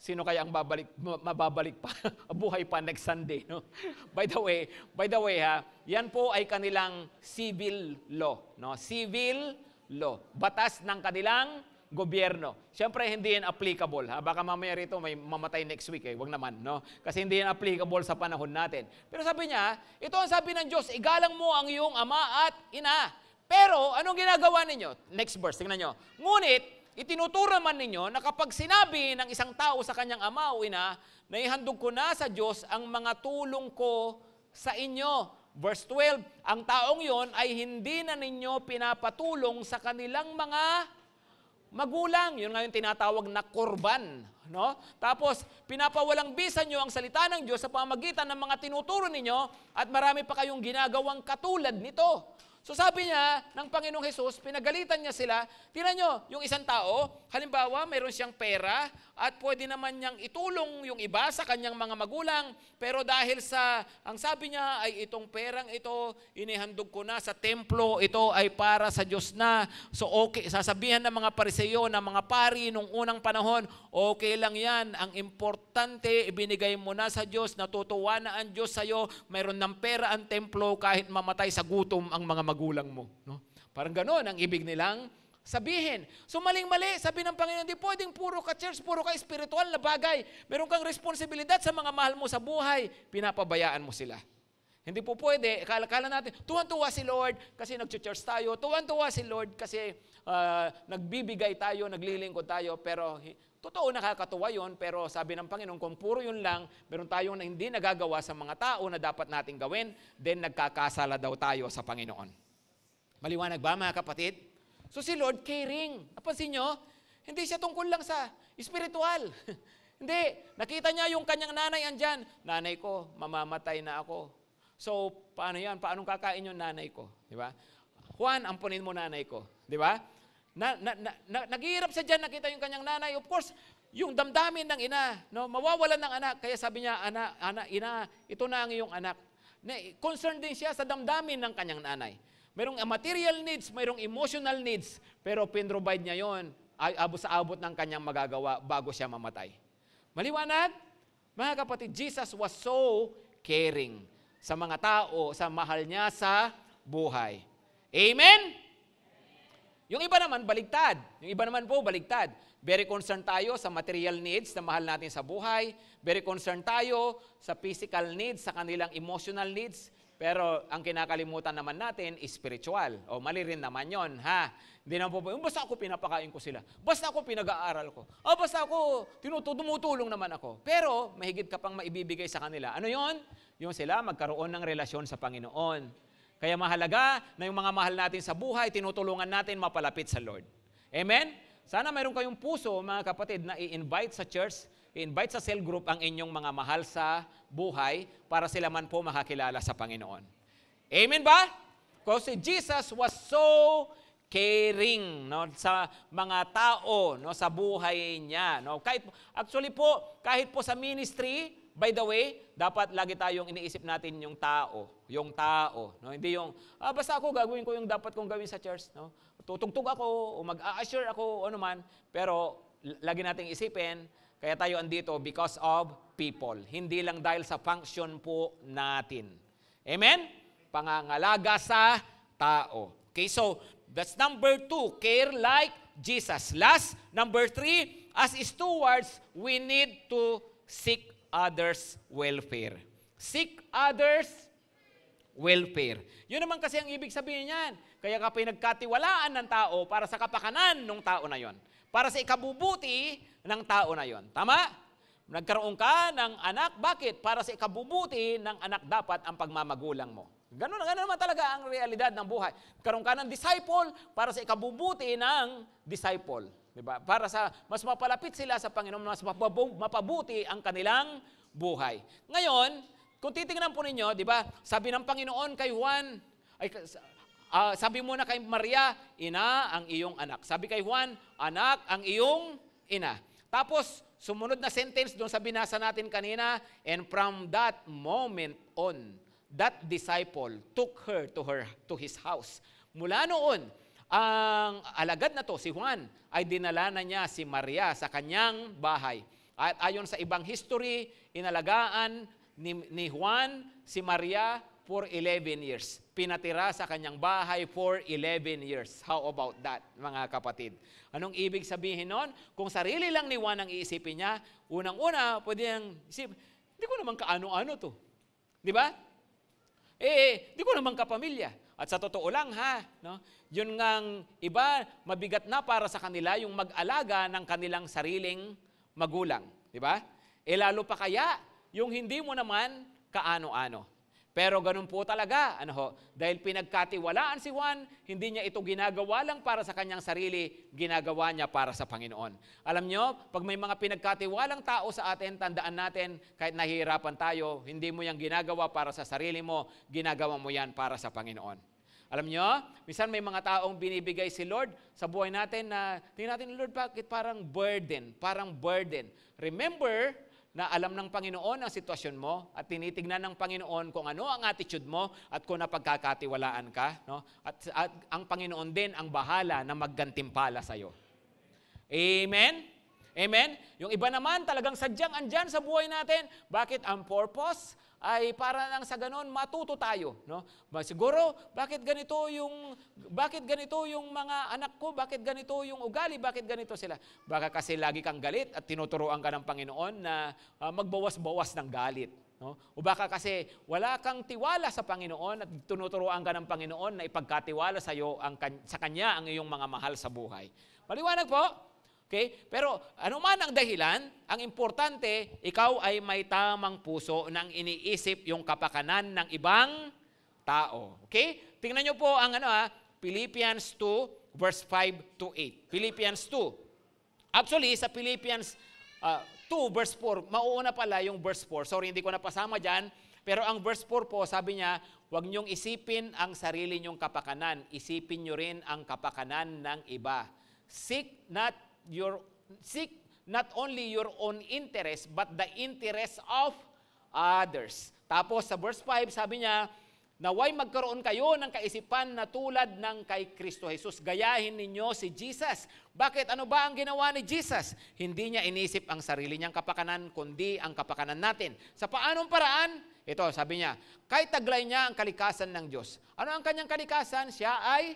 Sino kaya ang babalik, mababalik pa, buhay pa next Sunday, no? By the way, by the way ha, yan po ay kanilang civil law, no? Civil law. Batas ng kanilang gobyerno. Siyempre, hindi yan applicable. Ha? Baka mamaya rito may mamatay next week. Eh. Wag naman. No? Kasi hindi yan applicable sa panahon natin. Pero sabi niya, ito ang sabi ng Diyos, igalang mo ang iyong ama at ina. Pero, anong ginagawa ninyo? Next verse, tingnan nyo. Ngunit, itinuturo man ninyo na kapag sinabi ng isang tao sa kanyang ama o ina, na ihandog ko na sa Diyos ang mga tulong ko sa inyo Verse 12, ang taong yon ay hindi na ninyo pinapatulong sa kanilang mga magulang. Yun ngayon tinatawag na korban. No? Tapos, pinapawalang bisa nyo ang salita ng Diyos sa pamagitan ng mga tinuturo ninyo at marami pa kayong ginagawang katulad nito. So sabi niya ng Panginoong Hesus, pinagalitan niya sila. Tira nyo, yung isang tao, halimbawa mayroon siyang pera at pwede naman niyang itulong yung iba sa kanyang mga magulang. Pero dahil sa, ang sabi niya ay itong perang ito, inihandog ko na sa templo, ito ay para sa Diyos na. So okay, sasabihan ng mga pariseyo, ng mga pari nung unang panahon, okay lang yan, ang importante, ibinigay mo na sa Diyos, natutuwa na ang Diyos sa'yo, mayroon ng pera ang templo kahit mamatay sa gutom ang mga magulang magulang mo. No? Parang ganoon ang ibig nilang sabihin. So maling-mali, sabi ng Panginoon, hindi pwedeng puro ka church, puro ka spiritual na bagay. Meron kang responsibilidad sa mga mahal mo sa buhay, pinapabayaan mo sila. Hindi po pwede, kala-kala natin, tuwan-tuwa si Lord kasi nag-church tayo, tuwan-tuwa si Lord kasi uh, nagbibigay tayo, naglilingkod tayo, pero totoo nakakatuwa yon pero sabi ng Panginoon, kung puro yun lang, meron tayong na hindi nagagawa sa mga tao na dapat nating gawin, then nagkakasala daw tayo sa Panginoon. Maliwanag ba mga kapatid? So si Lord caring. Napansin nyo, hindi siya tungkol lang sa spiritual. hindi. Nakita niya yung kanyang nanay andyan. Nanay ko, mamamatay na ako. So, paano yan? Paanong kakain yung nanay ko? Di ba? Juan, amponin mo nanay ko. Di ba? Na, na, na, na, naghihirap siya dyan, nakita yung kanyang nanay. Of course, yung damdamin ng ina, no, mawawalan ng anak. Kaya sabi niya, ana, ana, ina, ito na ang iyong anak. Na, concerned din siya sa damdamin ng kanyang nanay. Merong material needs, merong emotional needs, pero pinrovide niya yon abot sa abot ng kanyang magagawa bago siya mamatay. Maliwanag? Mga kapatid, Jesus was so caring sa mga tao, sa mahal niya sa buhay. Amen? Yung iba naman, baligtad. Yung iba naman po, baligtad. Very concerned tayo sa material needs na mahal natin sa buhay. Very concerned tayo sa physical needs, sa kanilang emotional needs. Pero ang kinakalimutan naman natin, spiritual. O mali rin naman yon ha? Hindi naman po, basta ako pinapakain ko sila. Basta ako pinag-aaral ko. O basta ako, tinutulong naman ako. Pero mahigit ka pang maibibigay sa kanila. Ano yon? Yung sila magkaroon ng relasyon sa Panginoon. Kaya mahalaga na yung mga mahal natin sa buhay, tinutulungan natin mapalapit sa Lord. Amen? Sana mayroon kayong puso, mga kapatid, na i-invite sa church I-invite sa cell group ang inyong mga mahal sa buhay para sila man po makakilala sa Panginoon. Amen ba? Kasi Jesus was so caring no sa mga tao no sa buhay niya no kahit actually po kahit po sa ministry by the way dapat lagi tayong iniisip natin yung tao yung tao no hindi yung ah, basta ako gagawin ko yung dapat kong gawin sa church no tutugtog ako o mag-assure ako ano man pero lagi nating isipin kaya tayo andito because of people, hindi lang dahil sa function po natin. Amen? Pangangalaga sa tao. Okay, so that's number two, care like Jesus. Last, number three, as stewards, we need to seek others' welfare. Seek others' welfare. Yun naman kasi ang ibig sabihin niyan. Kaya ka pinagkatiwalaan ng tao para sa kapakanan ng tao na yon para sa ikabubuti ng tao na yon. Tama? Nagkaroon ka ng anak, bakit? Para sa ikabubuti ng anak dapat ang pagmamagulang mo. Ganun, ganun naman talaga ang realidad ng buhay. Nagkaroon ka ng disciple para sa ikabubuti ng disciple. Diba? Para sa mas mapalapit sila sa Panginoon, mas mapabuti ang kanilang buhay. Ngayon, kung titingnan po ninyo, di ba, sabi ng Panginoon kay Juan, ay, uh, sabi muna kay Maria, ina ang iyong anak. Sabi kay Juan, anak ang iyong ina. Tapos, sumunod na sentence doon sa binasa natin kanina, and from that moment on, that disciple took her to her to his house. Mula noon, ang alagad na to, si Juan, ay dinala na niya si Maria sa kanyang bahay. At ayon sa ibang history, inalagaan ni, ni Juan si Maria for 11 years. Pinatira sa kanyang bahay for 11 years. How about that, mga kapatid? Anong ibig sabihin nun? Kung sarili lang ni Juan ang iisipin niya, unang-una, pwede niyang isip, hindi ko naman kaano-ano to. Di ba? Eh, eh di ko naman kapamilya. At sa totoo lang ha, no? yun ngang iba, mabigat na para sa kanila yung mag-alaga ng kanilang sariling magulang. Di ba? E lalo pa kaya, yung hindi mo naman kaano-ano. Pero ganun po talaga. Ano ho? Dahil pinagkatiwalaan si Juan, hindi niya ito ginagawa lang para sa kanyang sarili, ginagawa niya para sa Panginoon. Alam niyo, pag may mga pinagkatiwalang tao sa atin, tandaan natin, kahit nahihirapan tayo, hindi mo yan ginagawa para sa sarili mo, ginagawa mo yan para sa Panginoon. Alam niyo, minsan may mga taong binibigay si Lord sa buhay natin na, tingnan natin, Lord, bakit parang burden, parang burden. Remember, na alam ng Panginoon ang sitwasyon mo at tinitignan ng Panginoon kung ano ang attitude mo at kung napagkakatiwalaan ka. No? At, at ang Panginoon din ang bahala na maggantimpala sa iyo. Amen? Amen? Yung iba naman talagang sadyang andyan sa buhay natin. Bakit ang purpose? ay para lang sa ganon matuto tayo. No? Siguro, bakit ganito yung, bakit ganito yung mga anak ko? Bakit ganito yung ugali? Bakit ganito sila? Baka kasi lagi kang galit at tinuturuan ka ng Panginoon na uh, magbawas-bawas ng galit. No? O baka kasi wala kang tiwala sa Panginoon at tinuturuan ka ng Panginoon na ipagkatiwala sa iyo ang, sa Kanya ang iyong mga mahal sa buhay. Maliwanag po? Okay? Pero anuman ang dahilan, ang importante, ikaw ay may tamang puso nang iniisip yung kapakanan ng ibang tao. Okay? Tingnan nyo po ang ano ha, ah, Philippians 2 verse 5 to 8. Philippians 2. Actually, sa Philippians uh, ah, 2 verse 4, mauuna pala yung verse 4. Sorry, hindi ko napasama dyan. Pero ang verse 4 po, sabi niya, huwag niyong isipin ang sarili niyong kapakanan. Isipin niyo rin ang kapakanan ng iba. Seek not your seek not only your own interest but the interest of others. Tapos sa verse 5 sabi niya, naway magkaroon kayo ng kaisipan na tulad ng kay Kristo Jesus. Gayahin ninyo si Jesus. Bakit? Ano ba ang ginawa ni Jesus? Hindi niya inisip ang sarili niyang kapakanan, kundi ang kapakanan natin. Sa paanong paraan? Ito, sabi niya, kay taglay niya ang kalikasan ng Diyos. Ano ang kanyang kalikasan? Siya ay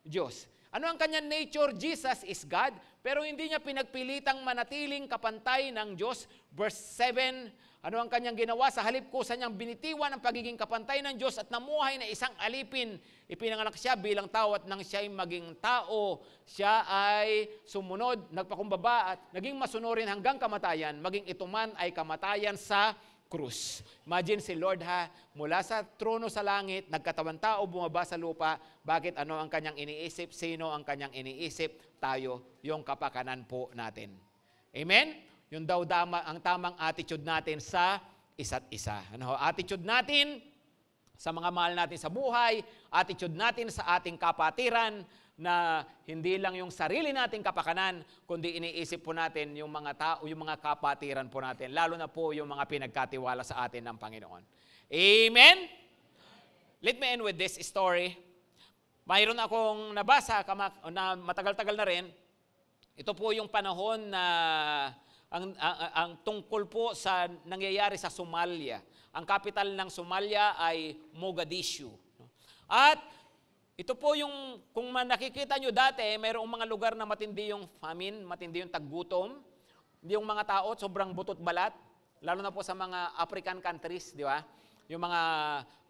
Diyos. Ano ang kanyang nature? Jesus is God. Pero hindi niya pinagpilitang manatiling kapantay ng Diyos. Verse 7, ano ang kanyang ginawa? Sa halip ko sa niyang binitiwan ang pagiging kapantay ng Diyos at namuhay na isang alipin. Ipinanganak siya bilang tao at nang siya ay maging tao, siya ay sumunod, nagpakumbaba at naging masunurin hanggang kamatayan, maging ito man ay kamatayan sa krus. Imagine si Lord ha, mula sa trono sa langit, nagkatawan tao, bumaba sa lupa, bakit ano ang kanyang iniisip, sino ang kanyang iniisip, tayo, yung kapakanan po natin. Amen? Yung daw dama, ang tamang attitude natin sa isa't isa. Ano, attitude natin sa mga mahal natin sa buhay, attitude natin sa ating kapatiran, na hindi lang yung sarili nating kapakanan, kundi iniisip po natin yung mga tao, yung mga kapatiran po natin, lalo na po yung mga pinagkatiwala sa atin ng Panginoon. Amen? Let me end with this story. Mayroon akong nabasa na matagal-tagal na rin. Ito po yung panahon na ang, ang, ang tungkol po sa nangyayari sa Somalia. Ang capital ng Somalia ay Mogadishu. At ito po yung, kung nakikita nyo dati, eh, mayroong mga lugar na matindi yung famine, matindi yung taggutom. yung mga tao, sobrang butot balat. Lalo na po sa mga African countries, di ba? Yung mga,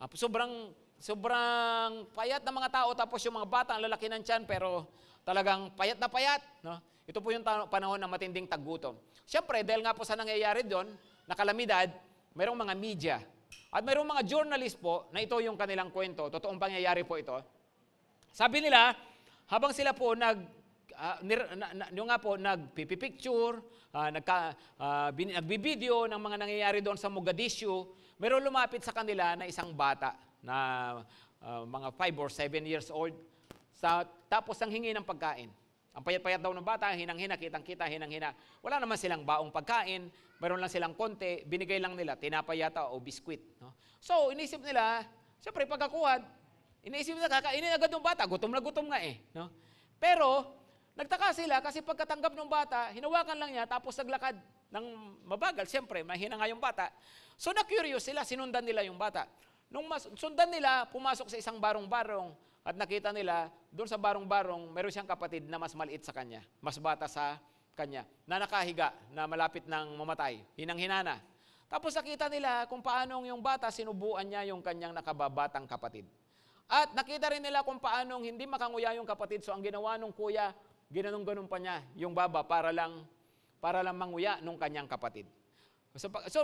uh, sobrang, sobrang payat na mga tao. Tapos yung mga bata, ang lalaki ng tiyan, pero talagang payat na payat. No? Ito po yung panahon ng matinding taggutom. Siyempre, dahil nga po sa nangyayari doon, na kalamidad, mayroong mga media. At mayroong mga journalist po na ito yung kanilang kwento. Totoong pangyayari po ito sabi nila, habang sila po nag uh, nga po nagpipicture, uh, ah, nagka, uh, bin, nagbibideo ng mga nangyayari doon sa Mogadishu, meron lumapit sa kanila na isang bata na uh, mga 5 or 7 years old sa tapos ang hingi ng pagkain. Ang payat-payat daw ng bata, hinang-hina, kitang-kita, hinang-hina. Wala naman silang baong pagkain, meron lang silang konti, binigay lang nila, tinapay yata o biskwit. No? So, inisip nila, siyempre pagkakuha, Iniisip nila, kakainin agad ng bata. Gutom na gutom nga eh. No? Pero, nagtaka sila kasi pagkatanggap ng bata, hinawakan lang niya tapos naglakad ng mabagal. Siyempre, mahina nga yung bata. So, na-curious sila, sinundan nila yung bata. Nung mas, sundan nila, pumasok sa isang barong-barong at nakita nila, doon sa barong-barong, meron siyang kapatid na mas maliit sa kanya, mas bata sa kanya, na nakahiga, na malapit ng mamatay, hinang-hinana. Tapos nakita nila kung paanong yung bata, sinubuan niya yung kanyang nakababatang kapatid. At nakita rin nila kung paanong hindi makanguya yung kapatid. So ang ginawa nung kuya, ginanong ganon pa niya yung baba para lang para lang manguya nung kanyang kapatid. So, so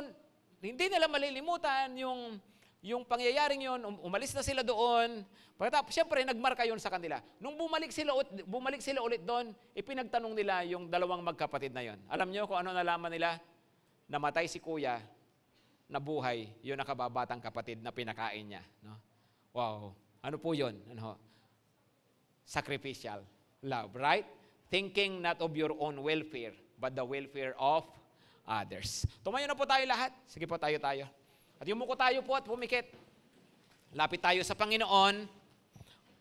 hindi nila malilimutan yung yung pangyayaring yon, um, umalis na sila doon. Pagkatapos, syempre nagmarka yon sa kanila. Nung bumalik sila, ulit bumalik sila ulit doon, ipinagtanong nila yung dalawang magkapatid na yon. Alam niyo kung ano nalaman nila? Namatay si kuya, nabuhay, yung nakababatang kapatid na pinakain niya. No? Wow. Ano po yun? Ano? Sacrificial love, right? Thinking not of your own welfare, but the welfare of others. Tumayo na po tayo lahat. Sige po tayo tayo. At yumuko tayo po at pumikit. Lapit tayo sa Panginoon.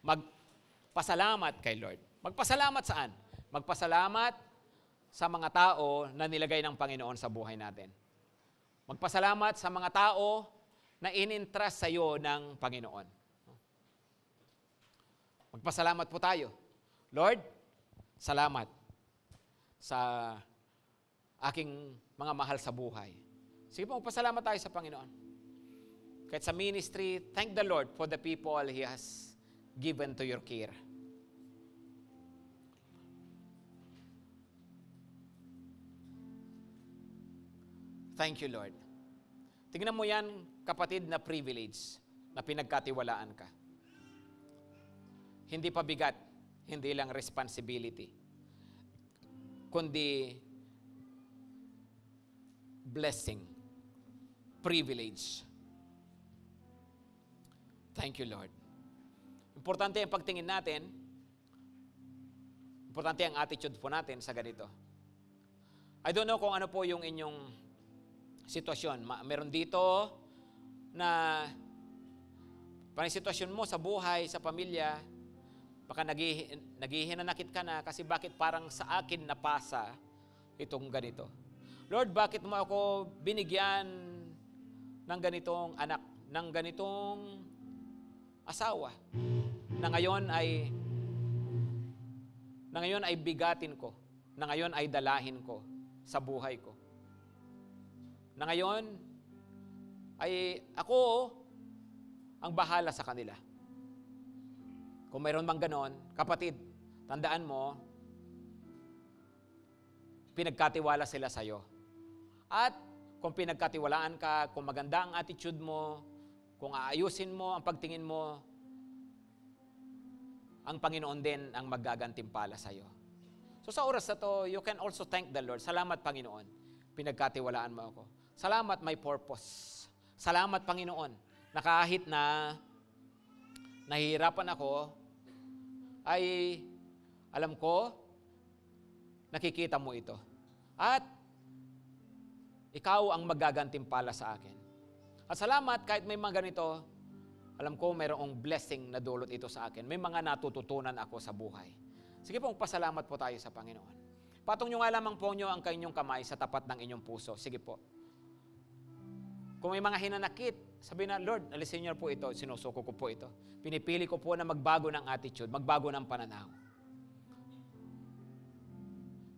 Magpasalamat kay Lord. Magpasalamat saan? Magpasalamat sa mga tao na nilagay ng Panginoon sa buhay natin. Magpasalamat sa mga tao na inintrust sa iyo ng Panginoon. Magpasalamat po tayo. Lord, salamat sa aking mga mahal sa buhay. Sige po, magpasalamat tayo sa Panginoon. Kahit sa ministry, thank the Lord for the people He has given to your care. Thank you, Lord. Tingnan mo yan, kapatid, na privilege na pinagkatiwalaan ka. Hindi pabigat, hindi lang responsibility, kundi blessing, privilege. Thank you, Lord. Importante ang pagtingin natin, importante ang attitude po natin sa ganito. I don't know kung ano po yung inyong sitwasyon. Ma- meron dito na parang sitwasyon mo sa buhay, sa pamilya, Baka naghihinanakit ka na kasi bakit parang sa akin napasa itong ganito. Lord, bakit mo ako binigyan ng ganitong anak, ng ganitong asawa na ngayon ay na ngayon ay bigatin ko, na ngayon ay dalahin ko sa buhay ko. Na ngayon ay ako ang bahala sa kanila. Kung mayroon mang ganon, kapatid, tandaan mo, pinagkatiwala sila sa'yo. At kung pinagkatiwalaan ka, kung maganda ang attitude mo, kung aayusin mo ang pagtingin mo, ang Panginoon din ang magagantimpala sa'yo. So sa oras na to, you can also thank the Lord. Salamat, Panginoon. Pinagkatiwalaan mo ako. Salamat, may purpose. Salamat, Panginoon, na kahit na nahihirapan ako, ay alam ko, nakikita mo ito. At ikaw ang magagantimpala sa akin. At salamat kahit may mga ganito, alam ko mayroong blessing na dulot ito sa akin. May mga natututunan ako sa buhay. Sige pong pasalamat po tayo sa Panginoon. Patong nyo nga lamang po nyo ang kanyong kamay sa tapat ng inyong puso. Sige po. Kung may mga hinanakit sabi na, Lord, alisin niyo po ito, sinusuko ko po ito. Pinipili ko po na magbago ng attitude, magbago ng pananaw.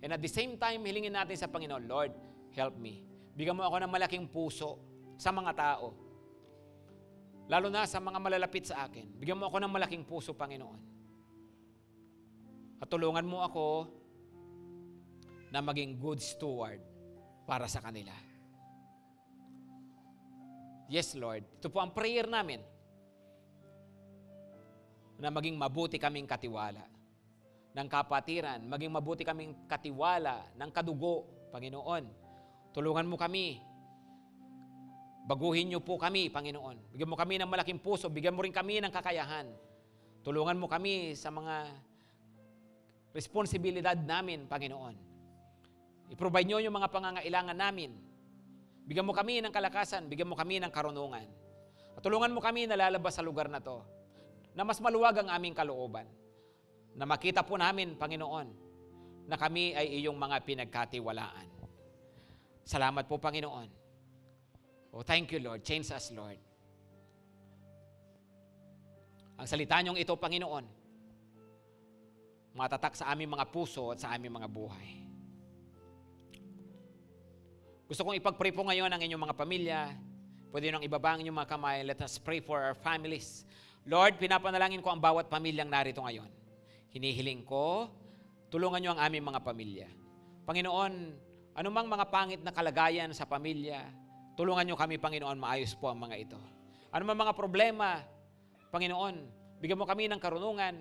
And at the same time, hilingin natin sa Panginoon, Lord, help me. Bigyan mo ako ng malaking puso sa mga tao. Lalo na sa mga malalapit sa akin. Bigyan mo ako ng malaking puso, Panginoon. At tulungan mo ako na maging good steward para sa kanila. Yes, Lord. Ito po ang prayer namin na maging mabuti kaming katiwala ng kapatiran, maging mabuti kaming katiwala ng kadugo, Panginoon. Tulungan mo kami. Baguhin niyo po kami, Panginoon. Bigyan mo kami ng malaking puso, bigyan mo rin kami ng kakayahan. Tulungan mo kami sa mga responsibilidad namin, Panginoon. I-provide niyo yung mga pangangailangan namin Bigyan mo kami ng kalakasan, bigyan mo kami ng karunungan. At tulungan mo kami na lalabas sa lugar na to, na mas maluwag ang aming kalooban, na makita po namin, Panginoon, na kami ay iyong mga pinagkatiwalaan. Salamat po, Panginoon. Oh, thank you, Lord. Change us, Lord. Ang salita niyong ito, Panginoon, matatak sa aming mga puso at sa aming mga buhay. Gusto kong ipag-pray po ngayon ang inyong mga pamilya. Pwede nang ibabang inyong mga kamay. Let us pray for our families. Lord, pinapanalangin ko ang bawat pamilyang narito ngayon. Hinihiling ko, tulungan niyo ang aming mga pamilya. Panginoon, anumang mga pangit na kalagayan sa pamilya, tulungan niyo kami, Panginoon, maayos po ang mga ito. Anumang mga problema, Panginoon, bigyan mo kami ng karunungan,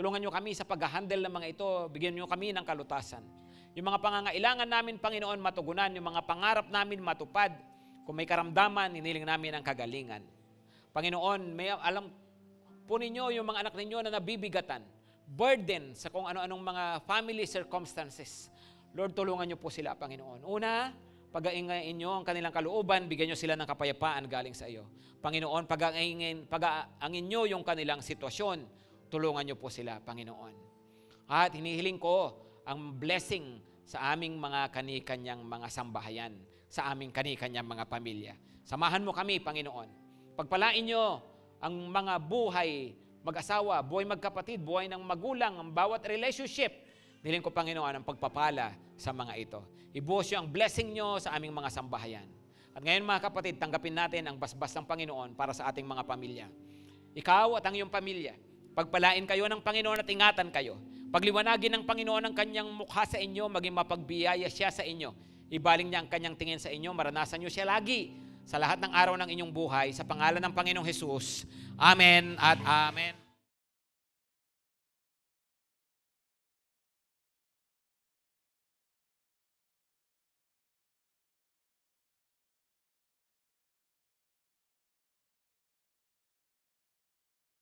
tulungan niyo kami sa pag-handle ng mga ito, bigyan niyo kami ng kalutasan yung mga pangangailangan namin, Panginoon, matugunan, yung mga pangarap namin matupad. Kung may karamdaman, hiniling namin ang kagalingan. Panginoon, may alam po ninyo yung mga anak ninyo na nabibigatan, burden sa kung ano-anong mga family circumstances. Lord, tulungan niyo po sila, Panginoon. Una, pag-aingayin niyo ang kanilang kalooban, bigyan niyo sila ng kapayapaan galing sa iyo. Panginoon, pag-aingin, pag-aangin niyo yung kanilang sitwasyon, tulungan niyo po sila, Panginoon. At hinihiling ko ang blessing sa aming mga kanikanyang mga sambahayan, sa aming kanikanyang mga pamilya. Samahan mo kami, Panginoon. Pagpalain niyo ang mga buhay, mag-asawa, buhay magkapatid, buhay ng magulang, ang bawat relationship. Dilin ko, Panginoon, ang pagpapala sa mga ito. Ibuhos ang blessing niyo sa aming mga sambahayan. At ngayon mga kapatid, tanggapin natin ang basbas ng Panginoon para sa ating mga pamilya. Ikaw at ang iyong pamilya, pagpalain kayo ng Panginoon at ingatan kayo. Pagliwanagin ng Panginoon ang kanyang mukha sa inyo, maging mapagbiyaya siya sa inyo. Ibaling niya ang kanyang tingin sa inyo, maranasan niyo siya lagi sa lahat ng araw ng inyong buhay, sa pangalan ng Panginoong Hesus. Amen at Amen.